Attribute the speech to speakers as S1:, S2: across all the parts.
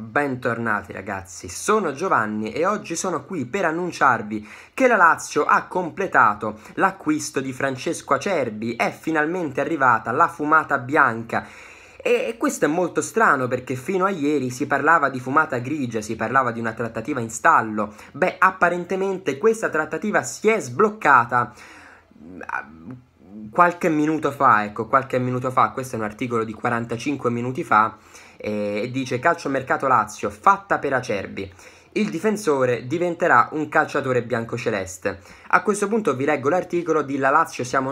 S1: Bentornati ragazzi, sono Giovanni e oggi sono qui per annunciarvi che la Lazio ha completato l'acquisto di Francesco Acerbi, è finalmente arrivata la fumata bianca e questo è molto strano perché fino a ieri si parlava di fumata grigia, si parlava di una trattativa in stallo, beh apparentemente questa trattativa si è sbloccata qualche minuto fa, ecco, qualche minuto fa, questo è un articolo di 45 minuti fa, eh, e eh, dice Calciomercato Lazio, fatta per Acerbi. Il difensore diventerà un calciatore biancoceleste. A questo punto vi leggo l'articolo di lalazio siamo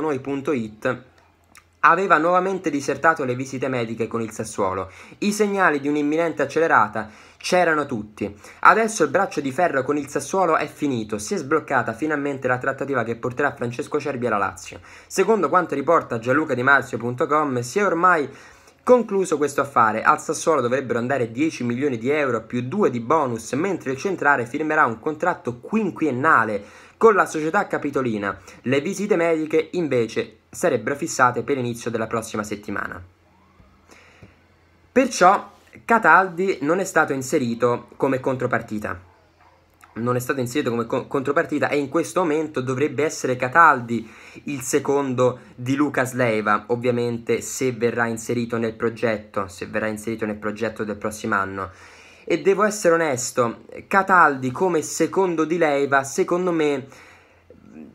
S1: aveva nuovamente disertato le visite mediche con il Sassuolo. I segnali di un'imminente accelerata C'erano tutti. Adesso il braccio di ferro con il Sassuolo è finito, si è sbloccata finalmente la trattativa che porterà Francesco Cerbi alla Lazio. Secondo quanto riporta gianlucadimarzio.com, si è ormai Concluso questo affare, al Sassuolo dovrebbero andare 10 milioni di euro più 2 di bonus, mentre il centrale firmerà un contratto quinquennale con la società capitolina. Le visite mediche invece sarebbero fissate per l'inizio della prossima settimana. Perciò Cataldi non è stato inserito come contropartita. Non è stato inserito come co- contropartita e in questo momento dovrebbe essere Cataldi il secondo di Lucas Leiva, ovviamente se verrà inserito nel progetto, se verrà inserito nel progetto del prossimo anno. E devo essere onesto, Cataldi come secondo di Leiva, secondo me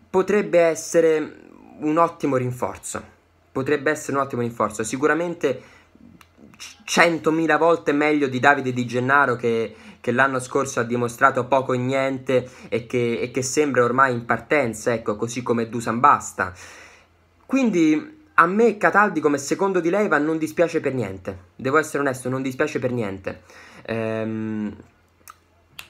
S1: potrebbe essere un ottimo rinforzo. Potrebbe essere un ottimo rinforzo. Sicuramente 100.000 volte meglio di Davide Di Gennaro che, che l'anno scorso ha dimostrato poco o niente e che, e che sembra ormai in partenza, ecco, così come Dusan Basta. Quindi a me Cataldi come secondo di Leiva non dispiace per niente, devo essere onesto, non dispiace per niente. Ehm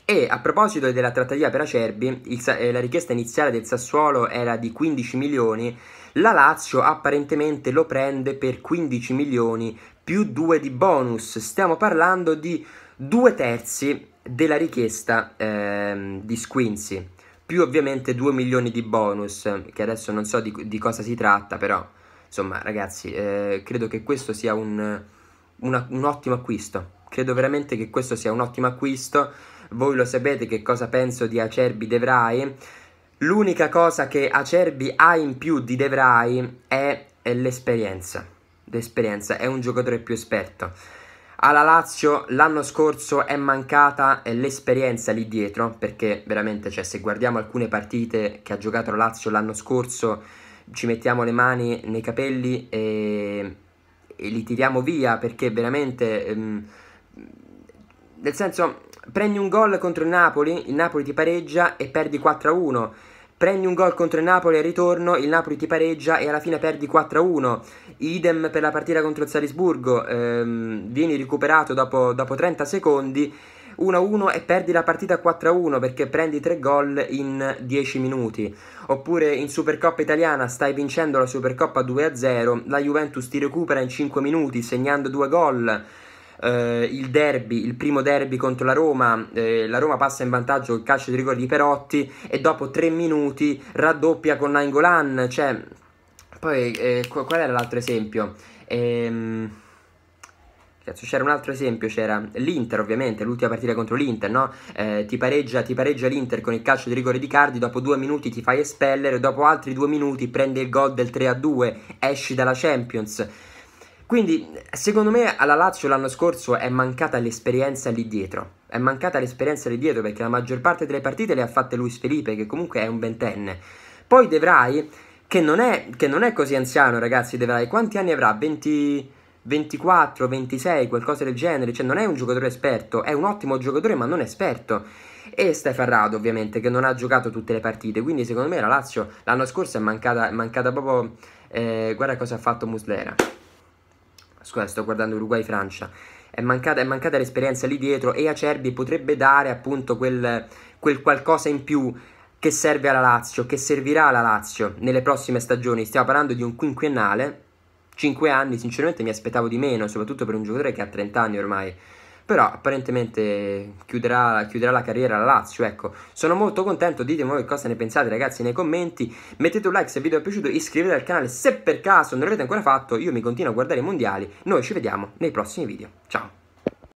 S1: e a proposito della trattativa per Acerbi, il, eh, la richiesta iniziale del Sassuolo era di 15 milioni, la Lazio apparentemente lo prende per 15 milioni più 2 di bonus, stiamo parlando di due terzi della richiesta eh, di Squinzi, più ovviamente 2 milioni di bonus, che adesso non so di, di cosa si tratta, però insomma ragazzi eh, credo che questo sia un, una, un ottimo acquisto, credo veramente che questo sia un ottimo acquisto voi lo sapete che cosa penso di Acerbi De L'unica cosa che Acerbi ha in più di De è, è l'esperienza. L'esperienza, è un giocatore più esperto. Alla Lazio l'anno scorso è mancata l'esperienza lì dietro, perché veramente, cioè, se guardiamo alcune partite che ha giocato la Lazio l'anno scorso, ci mettiamo le mani nei capelli e, e li tiriamo via, perché veramente... Ehm, nel senso, prendi un gol contro il Napoli, il Napoli ti pareggia e perdi 4-1. Prendi un gol contro il Napoli al ritorno, il Napoli ti pareggia e alla fine perdi 4-1. Idem per la partita contro il Salisburgo, ehm, vieni recuperato dopo, dopo 30 secondi. 1-1 e perdi la partita 4-1 perché prendi 3 gol in 10 minuti. Oppure in Supercoppa italiana stai vincendo la Supercoppa 2-0, la Juventus ti recupera in 5 minuti segnando 2 gol eh, il derby, il primo derby contro la Roma, eh, la Roma passa in vantaggio il calcio di rigore di Perotti e dopo tre minuti raddoppia con Nangolan, cioè... Poi, eh, qual era l'altro esempio? Ehm... c'era un altro esempio, c'era l'Inter ovviamente, l'ultima partita contro l'Inter, no? Eh, ti, pareggia, ti, pareggia, l'Inter con il calcio di rigore di Cardi, dopo due minuti ti fai espellere, dopo altri due minuti prendi il gol del 3-2, esci dalla Champions. Quindi, secondo me, alla Lazio l'anno scorso è mancata l'esperienza lì dietro. È mancata l'esperienza lì dietro perché la maggior parte delle partite le ha fatte Luis Felipe, che comunque è un ventenne. Poi De Vrij, che non è, che non è così anziano, ragazzi, De Vrij, quanti anni avrà? 20, 24, 26, qualcosa del genere. Cioè, non è un giocatore esperto, è un ottimo giocatore, ma non esperto. E Stefan Rado, ovviamente, che non ha giocato tutte le partite. Quindi, secondo me, la Lazio l'anno scorso è mancata, è mancata proprio. Eh, guarda cosa ha fatto Muslera. Scusa, sto guardando Uruguay-Francia. È mancata, è mancata l'esperienza lì dietro e Acerbi potrebbe dare appunto quel, quel qualcosa in più che serve alla Lazio, che servirà alla Lazio nelle prossime stagioni. Stiamo parlando di un quinquennale, 5 anni, sinceramente mi aspettavo di meno, soprattutto per un giocatore che ha 30 anni ormai però apparentemente chiuderà, chiuderà la carriera la Lazio, ecco. Sono molto contento, ditemi voi cosa ne pensate ragazzi nei commenti, mettete un like se il video vi è piaciuto, iscrivetevi al canale se per caso non l'avete ancora fatto, io mi continuo a guardare i mondiali, noi ci vediamo nei prossimi video, ciao!